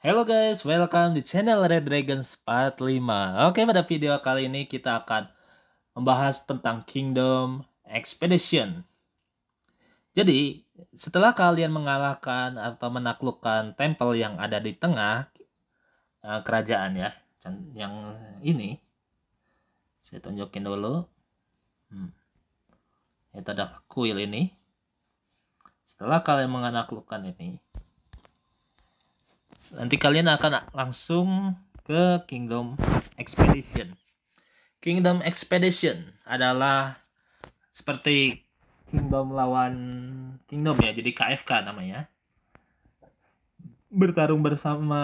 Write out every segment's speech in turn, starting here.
Hello guys, welcome di channel Red Dragon part 5 Oke pada video kali ini kita akan membahas tentang Kingdom Expedition Jadi setelah kalian mengalahkan atau menaklukkan temple yang ada di tengah eh, kerajaan ya Yang ini Saya tunjukin dulu hmm. Itu ada kuil ini Setelah kalian menaklukkan ini nanti kalian akan langsung ke Kingdom Expedition. Kingdom Expedition adalah seperti Kingdom lawan Kingdom ya, jadi KFK namanya. Bertarung bersama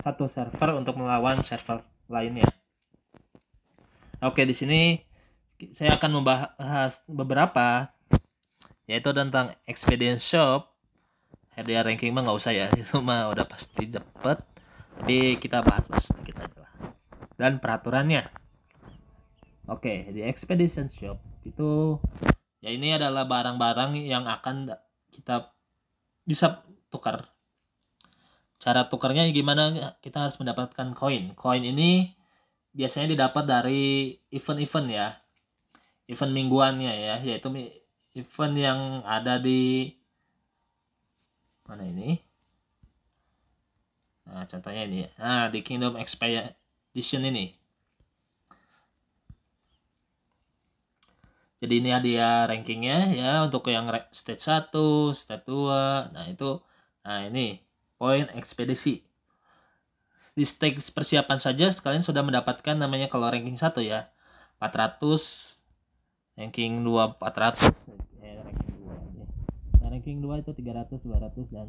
satu server untuk melawan server lainnya. Oke, di sini saya akan membahas beberapa yaitu tentang Expedition Shop, RDR ranking mah nggak usah ya itu mah udah pasti dapet Jadi kita bahas bahas sedikit aja lah dan peraturannya oke okay, di expedition shop itu ya ini adalah barang-barang yang akan kita bisa tukar cara tukarnya gimana kita harus mendapatkan koin koin ini biasanya didapat dari event-event ya event mingguannya ya yaitu event yang ada di mana ini nah contohnya ini nah di Kingdom Expedition ini jadi ini hadiah rankingnya ya untuk yang stage 1 stage 2 nah itu nah ini poin ekspedisi di stage persiapan saja kalian sudah mendapatkan namanya kalau ranking 1 ya 400 ranking 2 400 ranking 2 itu 300 200 dan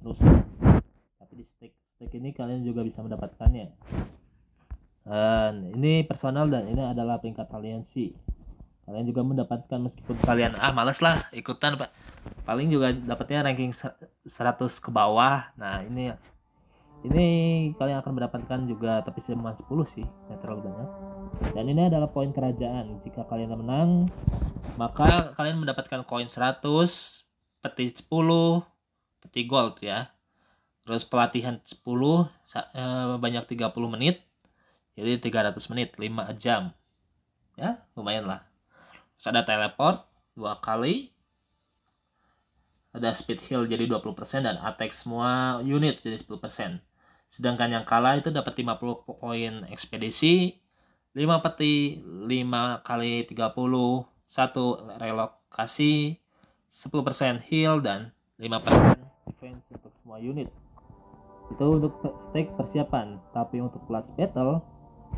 terus tapi di stick stick ini kalian juga bisa mendapatkannya dan ini personal dan ini adalah peringkat aliansi kalian juga mendapatkan meskipun kalian ah males lah ikutan pak paling juga dapatnya ranking 100 ke bawah nah ini ini kalian akan mendapatkan juga tapi cuma 10 sih nggak terlalu banyak dan ini adalah poin kerajaan jika kalian menang maka kalian mendapatkan koin 100 peti 10 peti gold ya terus pelatihan 10 eh, banyak 30 menit jadi 300 menit 5 jam ya lumayan lah terus ada teleport dua kali ada speed heal jadi 20% dan attack semua unit jadi 10% sedangkan yang kalah itu dapat 50 poin ekspedisi 5 peti 5 kali 30 1 relokasi 10% heal dan 5% defense untuk semua unit. Itu untuk stake persiapan, tapi untuk kelas battle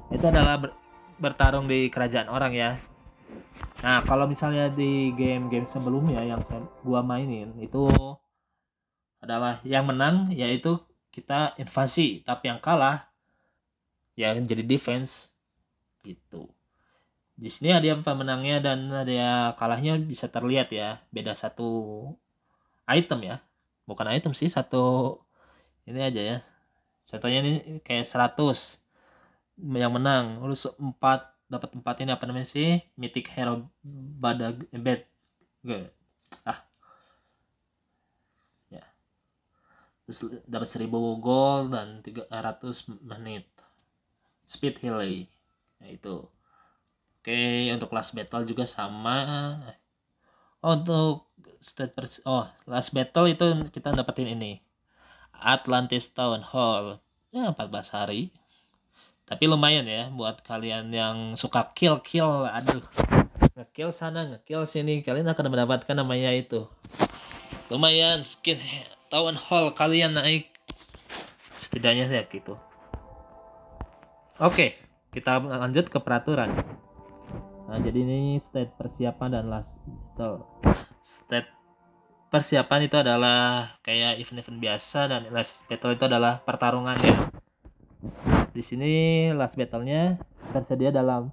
itu adalah ber bertarung di kerajaan orang ya. Nah, kalau misalnya di game-game sebelumnya yang saya, gua mainin itu adalah yang menang yaitu kita invasi, tapi yang kalah ya jadi defense gitu di sini ada yang pemenangnya dan ada kalahnya bisa terlihat ya beda satu item ya bukan item sih satu ini aja ya contohnya ini kayak 100 yang menang terus empat dapat empat ini apa namanya sih mythic hero badag bed ah ya terus dapat 1000 gold dan 300 menit speed healing nah, itu Oke, untuk last battle juga sama. Oh, untuk state pers oh, last battle itu kita dapetin ini. Atlantis Town Hall. Ya, 14 hari. Tapi lumayan ya buat kalian yang suka kill-kill. Aduh. Ngekill sana, ngekill sini. Kalian akan mendapatkan namanya itu. Lumayan skin Town Hall kalian naik. Setidaknya ya gitu. Oke, kita lanjut ke peraturan. Nah, jadi ini state persiapan dan last battle. State persiapan itu adalah kayak event-event biasa dan last battle itu adalah pertarungan ya. Di sini last battle-nya tersedia dalam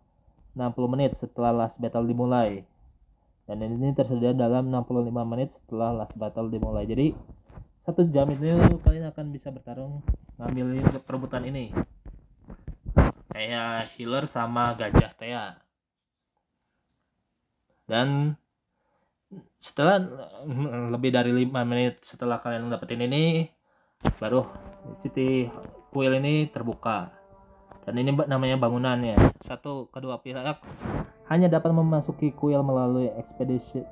60 menit setelah last battle dimulai. Dan ini tersedia dalam 65 menit setelah last battle dimulai. Jadi satu jam itu kalian akan bisa bertarung ngambilin perebutan ini kayak healer sama gajah teh dan setelah lebih dari lima menit setelah kalian mendapatkan ini baru city kuil ini terbuka dan ini namanya bangunan ya satu kedua pihak hanya dapat memasuki kuil melalui expeditionary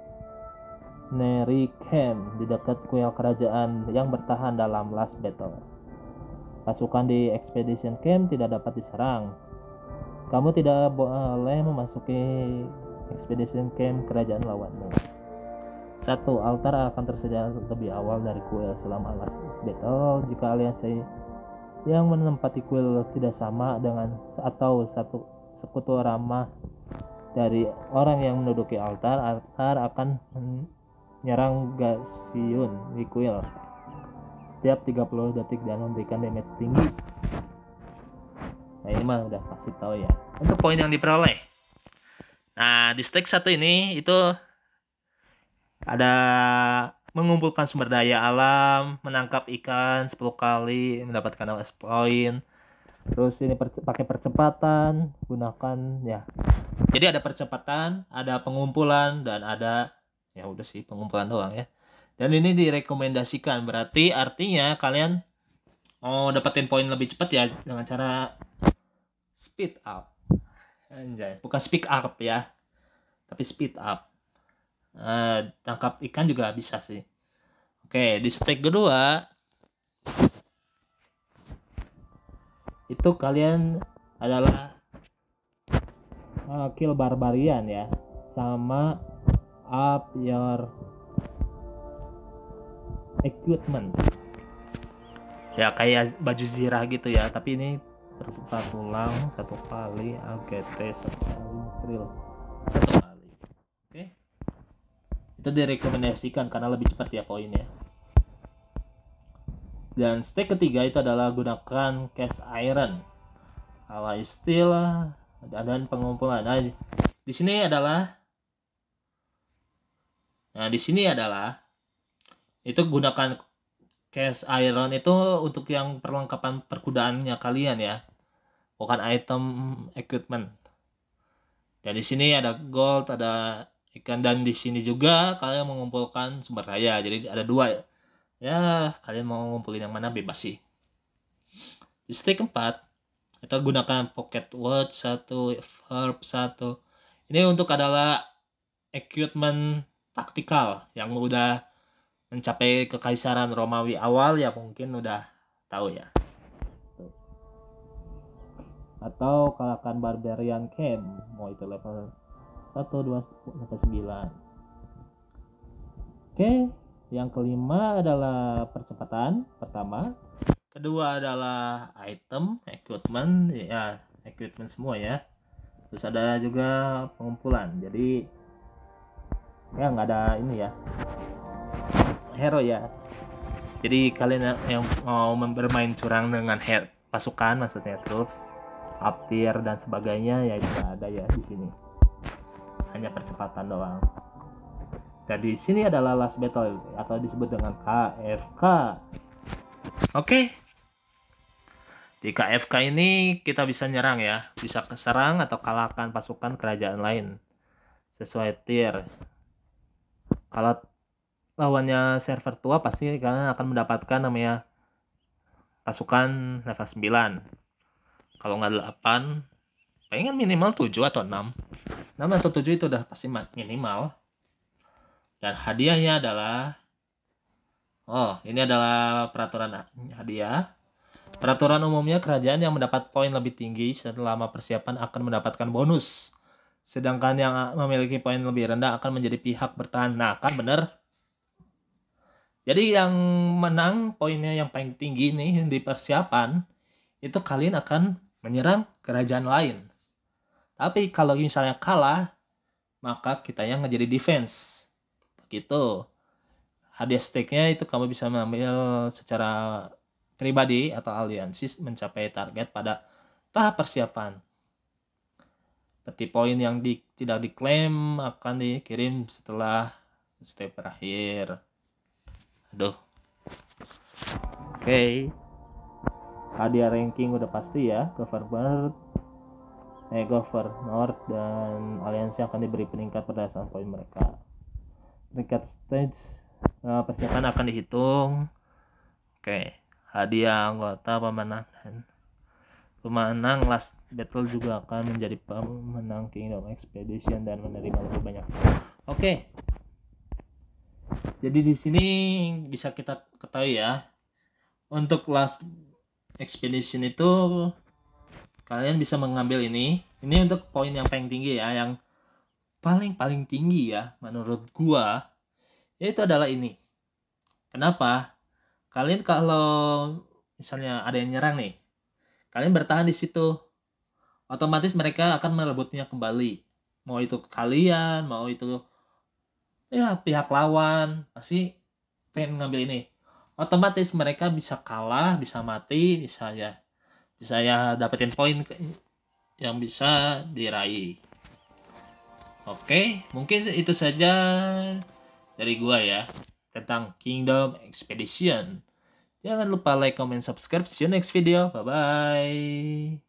Neri Camp di dekat kuil kerajaan yang bertahan dalam Last Battle. Pasukan di Expedition Camp tidak dapat diserang. Kamu tidak boleh memasuki Expedition Camp Kerajaan Lawanmu. Satu Altar akan tersedia lebih awal dari kuil selama alas battle jika aliansi yang menempati kuil tidak sama dengan atau satu sekutu ramah dari orang yang menduduki altar, altar akan menyerang Gasiun di kuil setiap 30 detik dan memberikan damage tinggi. Nah ini mah udah pasti tahu ya. Untuk poin yang diperoleh Nah, di stage satu ini itu ada mengumpulkan sumber daya alam, menangkap ikan 10 kali, mendapatkan OS point. Terus ini per, pakai percepatan, gunakan ya. Jadi ada percepatan, ada pengumpulan dan ada ya udah sih pengumpulan doang ya. Dan ini direkomendasikan berarti artinya kalian mau dapetin poin lebih cepat ya dengan cara speed up. Anjay. Bukan speak up ya. Tapi speed up. Uh, tangkap ikan juga bisa sih. Oke, di strike kedua itu kalian adalah uh, kill barbarian ya sama up your equipment ya kayak baju zirah gitu ya tapi ini terbuka tulang satu kali AGT satu kali mitril satu kali oke okay. itu direkomendasikan karena lebih cepat ya poinnya dan step ketiga itu adalah gunakan cast iron ala steel dan pengumpulan nah, di sini adalah nah di sini adalah itu gunakan Case iron itu untuk yang perlengkapan perkudaannya kalian ya. Bukan item equipment. Dan di sini ada gold, ada ikan dan di sini juga kalian mengumpulkan sumber daya. Jadi ada dua ya. kalian mau ngumpulin yang mana bebas sih. Di stick 4 kita gunakan pocket watch satu, herb satu. Ini untuk adalah equipment taktikal yang udah mencapai kekaisaran Romawi awal ya mungkin udah tahu ya atau kalahkan Barbarian Camp mau itu level 1, 2, sampai 9 oke yang kelima adalah percepatan pertama kedua adalah item equipment ya equipment semua ya terus ada juga pengumpulan jadi ya nggak ada ini ya hero ya jadi kalian yang mau bermain curang dengan her pasukan maksudnya troops up dan sebagainya ya itu ada ya di sini hanya percepatan doang dan di sini adalah last battle atau disebut dengan KFK oke di KFK ini kita bisa nyerang ya bisa keserang atau kalahkan pasukan kerajaan lain sesuai tier kalau lawannya server tua pasti kalian akan mendapatkan namanya pasukan level 9 kalau nggak 8 pengen minimal 7 atau 6 6 atau 7 itu udah pasti minimal dan hadiahnya adalah oh ini adalah peraturan hadiah Peraturan umumnya kerajaan yang mendapat poin lebih tinggi selama persiapan akan mendapatkan bonus. Sedangkan yang memiliki poin lebih rendah akan menjadi pihak bertahan. Nah, kan bener. Jadi yang menang poinnya yang paling tinggi nih di persiapan itu kalian akan menyerang kerajaan lain. Tapi kalau misalnya kalah, maka kita yang menjadi defense. Begitu. Hadiah stake-nya itu kamu bisa mengambil secara pribadi atau aliansis mencapai target pada tahap persiapan. Peti poin yang di, tidak diklaim akan dikirim setelah step terakhir. Duh. Oke. Okay. Hadiah ranking udah pasti ya. bird. eh north dan aliansi akan diberi peringkat berdasarkan poin mereka. Peringkat stage uh, persiapan akan dihitung. Oke. Okay. Hadiah anggota pemenangan. Pemenang last battle juga akan menjadi pemenang Kingdom Expedition dan menerima lebih banyak. Oke. Okay. Jadi di sini bisa kita ketahui ya. Untuk last expedition itu kalian bisa mengambil ini. Ini untuk poin yang paling tinggi ya, yang paling paling tinggi ya menurut gua yaitu adalah ini. Kenapa? Kalian kalau misalnya ada yang nyerang nih, kalian bertahan di situ. Otomatis mereka akan merebutnya kembali. Mau itu kalian, mau itu ya pihak lawan pasti pengen ngambil ini otomatis mereka bisa kalah bisa mati bisa ya bisa ya dapetin poin yang bisa diraih oke mungkin itu saja dari gua ya tentang Kingdom Expedition jangan lupa like comment subscribe see you next video bye bye